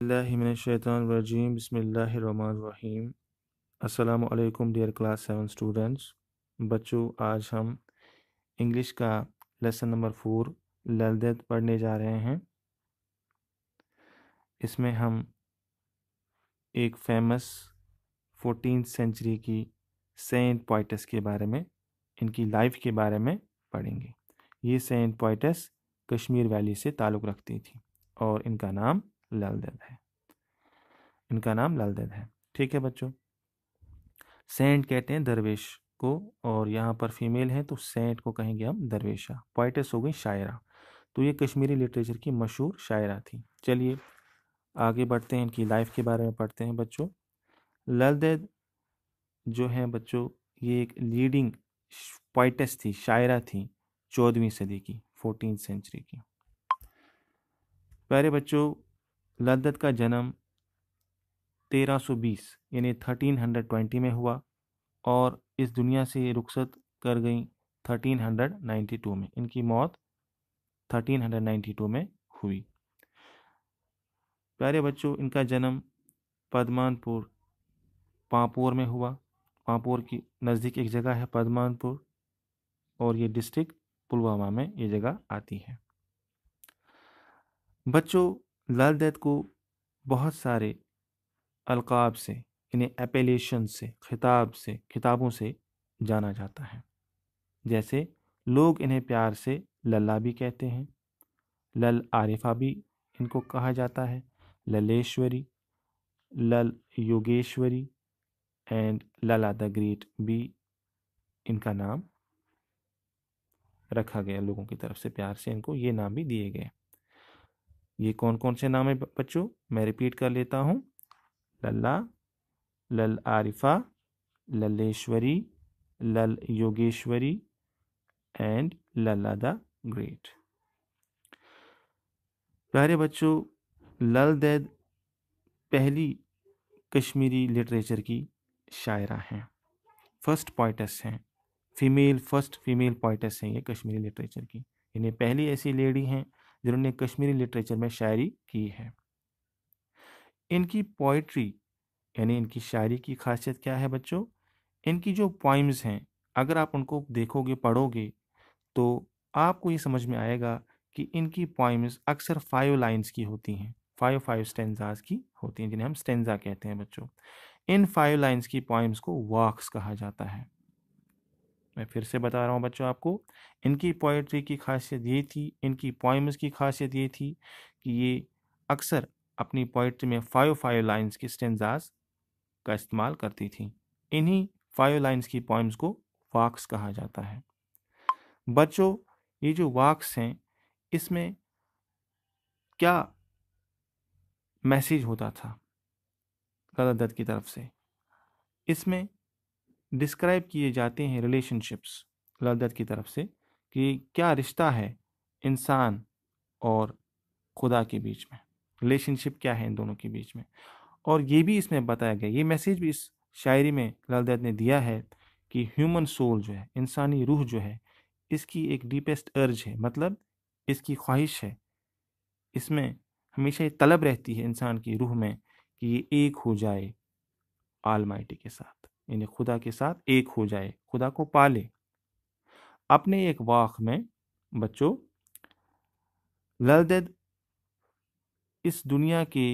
Bismillahirrahmanirrahim. Bismillahirrahmanirrahim. अस्सलाम वालेकुम dear class seven students बच्चों आज हम इंग्लिश का लेसन नंबर फोर ललदत पढ़ने जा रहे हैं इसमें हम एक फेमस फोर्टीन सेंचुरी की सेंट पॉइटस के बारे में इनकी लाइफ के बारे में पढ़ेंगे ये सेंट पॉइटस कश्मीर वैली से ताल्लुक़ रखती थी और इनका नाम लाल देद है इनका नाम लाल देद है ठीक है बच्चों सेंट कहते हैं दरवेश को और यहाँ पर फीमेल है तो सेंट को कहेंगे हम दरवेशा पॉइटस हो गई शायरा तो ये कश्मीरी लिटरेचर की मशहूर शायरा थी चलिए आगे बढ़ते हैं इनकी लाइफ के बारे में पढ़ते हैं बच्चों लाल देद जो है बच्चों ये एक लीडिंग पॉइटस थी शायरा थी चौदहवीं सदी की फोर्टीन सेंचुरी की प्यारे बच्चों लद्दत का जन्म 1320 यानी 1320 में हुआ और इस दुनिया से रुखसत कर गई 1392 में इनकी मौत 1392 में हुई प्यारे बच्चों इनका जन्म पदमानपुर पापोर में हुआ पापोर की नज़दीक एक जगह है पदमानपुर और ये डिस्ट्रिक्ट पुलवामा में ये जगह आती है बच्चों दैत को बहुत सारे अलकाब से इन्हें एपेलेशन से खिताब से खिताबों से जाना जाता है जैसे लोग इन्हें प्यार से लल्ला भी कहते हैं लल आरिफा भी इनको कहा जाता है Lalleshwari Lal Yogeshwari and Lalla the great भी इनका नाम रखा गया लोगों की तरफ से प्यार से इनको ये नाम भी दिए गए ये कौन कौन से नाम है बच्चों मैं रिपीट कर लेता हूँ लल्ला लल Arifa Lalleshwari Lal Yogeshwari and Lalla the great प्यारे बच्चों लल दैद पहली कश्मीरी लिटरेचर की शायरा हैं फर्स्ट पॉइटस हैं फीमेल फर्स्ट फीमेल पॉइटस हैं ये कश्मीरी लिटरेचर की इन्हें पहली ऐसी लेडी हैं जिन्होंने कश्मीरी लिटरेचर में शायरी की है इनकी पोइट्री यानी इनकी शायरी की खासियत क्या है बच्चों इनकी जो पॉइम्स हैं अगर आप उनको देखोगे पढ़ोगे तो आपको ये समझ में आएगा कि इनकी पॉइम्स अक्सर फाइव लाइंस की होती हैं फाइव फाइव स्टेंजाज की होती हैं जिन्हें हम स्टेंजा कहते हैं बच्चों इन फाइव लाइंस की पॉइम्स को वाक्स कहा जाता है मैं फिर से बता रहा हूँ बच्चों आपको इनकी पोइट्री की खासियत ये थी इनकी पोइम्स की खासियत ये थी कि ये अक्सर अपनी पोइट्री में फाइव फाइव लाइन्स की स्टेंजाज का इस्तेमाल करती थी इन्हीं फाइव लाइन्स की पोइम्स को वाक्स कहा जाता है बच्चों ये जो वाक्स हैं इसमें क्या मैसेज होता था गलत दत्त की तरफ से इसमें डिस्क्राइब किए जाते हैं रिलेशनशिप्स लदत की तरफ से कि क्या रिश्ता है इंसान और खुदा के बीच में रिलेशनशिप क्या है इन दोनों के बीच में और ये भी इसमें बताया गया ये मैसेज भी इस शायरी में ललदत ने दिया है कि ह्यूमन सोल जो है इंसानी रूह जो है इसकी एक डीपेस्ट अर्ज है मतलब इसकी ख्वाहिश है इसमें हमेशा ये तलब रहती है इंसान की रूह में कि ये एक हो जाए आलमाइटी के साथ यानी खुदा के साथ एक हो जाए खुदा को पाले अपने एक वाक में बच्चों ललदद इस दुनिया के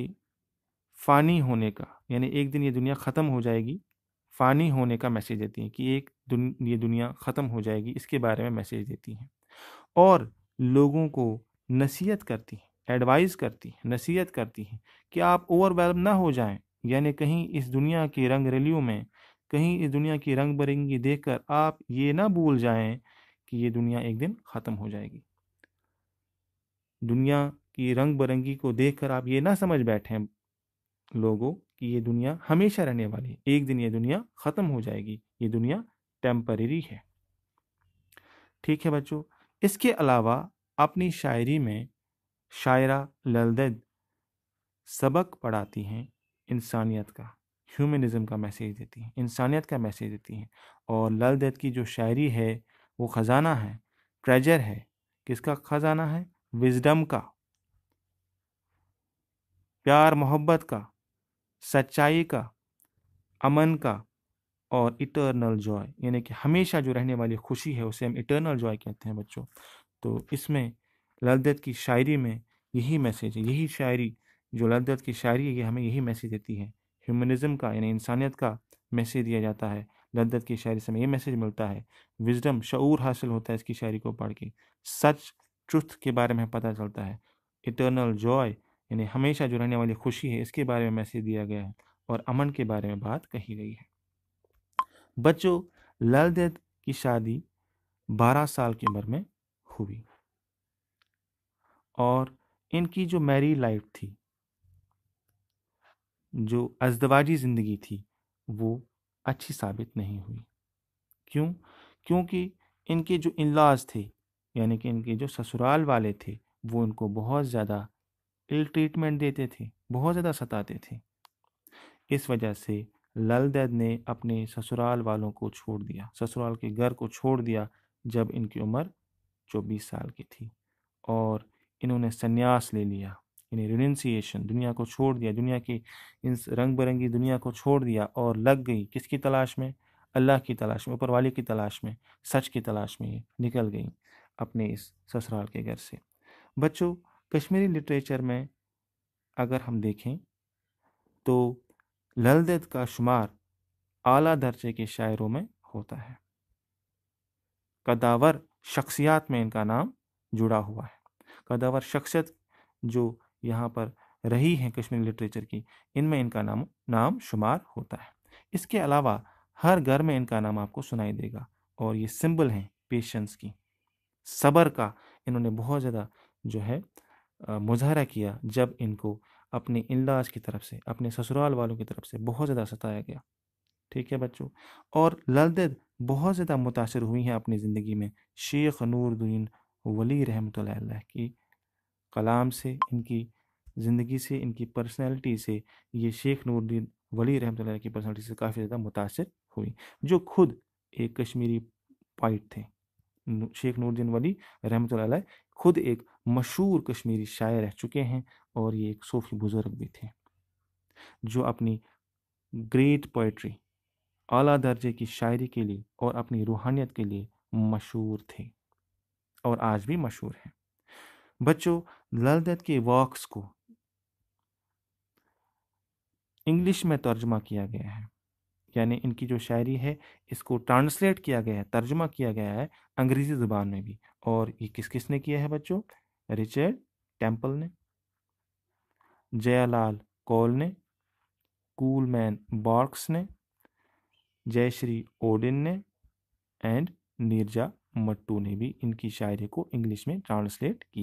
फ़ानी होने का यानी एक दिन ये दुनिया ख़त्म हो जाएगी फ़ानी होने का मैसेज देती हैं कि एक दुन, ये दुनिया ख़त्म हो जाएगी इसके बारे में मैसेज देती हैं और लोगों को नसीहत करती हैं एडवाइस करती हैं नसीहत करती हैं कि आप ओवरवेलम ना हो जाएं यानी कहीं इस दुनिया की रंग रलियों में कहीं इस दुनिया की रंग बरंगी कर आप ये ना भूल जाएं कि ये दुनिया एक दिन ख़त्म हो जाएगी दुनिया की रंग बरंगी को कर आप ये ना समझ बैठें लोगों कि ये दुनिया हमेशा रहने वाली है एक दिन ये दुनिया ख़त्म हो जाएगी ये दुनिया टेम्परेरी है ठीक है बच्चों इसके अलावा अपनी शायरी में शायरा ललदद सबक पढ़ाती हैं इंसानियत का ह्यूमनिज़म का मैसेज देती हैं इंसानियत का मैसेज देती हैं और लाल दैत की जो शायरी है वो ख़जाना है ट्रेजर है किसका ख़जाना है विजडम का प्यार मोहब्बत का सच्चाई का अमन का और इटर्नल जॉय यानी कि हमेशा जो रहने वाली खुशी है उसे हम इटर्नल जॉय कहते हैं बच्चों तो इसमें ललदत की शायरी में यही मैसेज है यही शायरी जो ललदत की शायरी है ये हमें यही मैसेज देती है ह्यूमनिज़म का यानी इंसानियत का मैसेज दिया जाता है लद्दत की शायरी से हमें ये मैसेज मिलता है विजडम शूर हासिल होता है इसकी शायरी को पढ़ के सच ट्रुथ के बारे में पता चलता है इटर्नल जॉय यानी हमेशा जो रहने वाली खुशी है इसके बारे में मैसेज दिया गया है और अमन के बारे में बात कही गई है बच्चों लाल दैद की शादी 12 साल की उम्र में हुई और इनकी जो मैरी लाइफ थी जो अजदवाजी ज़िंदगी थी वो अच्छी साबित नहीं हुई क्यों क्योंकि इनके जो इनलाज थे यानी कि इनके जो ससुराल वाले थे वो इनको बहुत ज़्यादा इल ट्रीटमेंट देते थे बहुत ज़्यादा सताते थे इस वजह से लल दैद ने अपने ससुराल वालों को छोड़ दिया ससुराल के घर को छोड़ दिया जब इनकी उम्र चौबीस साल की थी और इन्होंने संन्यास ले लिया यानी रिनंसिएशन दुनिया को छोड़ दिया दुनिया की इन रंग बिरंगी दुनिया को छोड़ दिया और लग गई किसकी तलाश में अल्लाह की तलाश में ऊपर वाले की तलाश में सच की तलाश में निकल गई अपने इस ससुराल के घर से बच्चों कश्मीरी लिटरेचर में अगर हम देखें तो ललदत का शुमार आला दर्जे के शायरों में होता है कदावर शख्सियात में इनका नाम जुड़ा हुआ है कदावर शख्सियत जो यहाँ पर रही हैं कश्मीरी लिटरेचर की इनमें इनका नाम नाम शुमार होता है इसके अलावा हर घर में इनका नाम आपको सुनाई देगा और ये सिंबल हैं पेशेंस की सबर का इन्होंने बहुत ज़्यादा जो है मुजाहरा किया जब इनको अपने इलाज की तरफ से अपने ससुराल वालों की तरफ से बहुत ज़्यादा सताया गया ठीक है बच्चों और ललदेद बहुत ज़्यादा मुतासर हुई हैं अपनी ज़िंदगी में शेख नूरद्दीन वली रहमत की कलाम से इनकी ज़िंदगी से इनकी पर्सनैलिटी से ये शेख नूरुद्दीन वली रहमत की पर्सनैलिटी से काफ़ी ज़्यादा मुतासर हुई जो खुद एक कश्मीरी पॉइट थे शेख नूरुद्दीन वली रहमत खुद एक मशहूर कश्मीरी शायर रह चुके हैं और ये एक सूफी बुज़ुर्ग भी थे जो अपनी ग्रेट पोइट्री अला दर्जे की शायरी के लिए और अपनी रूहानियत के लिए मशहूर थे और आज भी मशहूर हैं बच्चों ललदेत के वॉक्स को इंग्लिश में तर्जमा किया गया है यानी इनकी जो शायरी है इसको ट्रांसलेट किया गया है तर्जमा किया गया है अंग्रेज़ी ज़ुबान में भी और ये किस किस ने किया है बच्चों रिचर्ड टेम्पल ने जयालाल कौल ने कूलमैन बॉक्स ने जयश्री ओडिन ने एंड नीरजा मट्टू ने भी इनकी शायरी को इंग्लिश में ट्रांसलेट की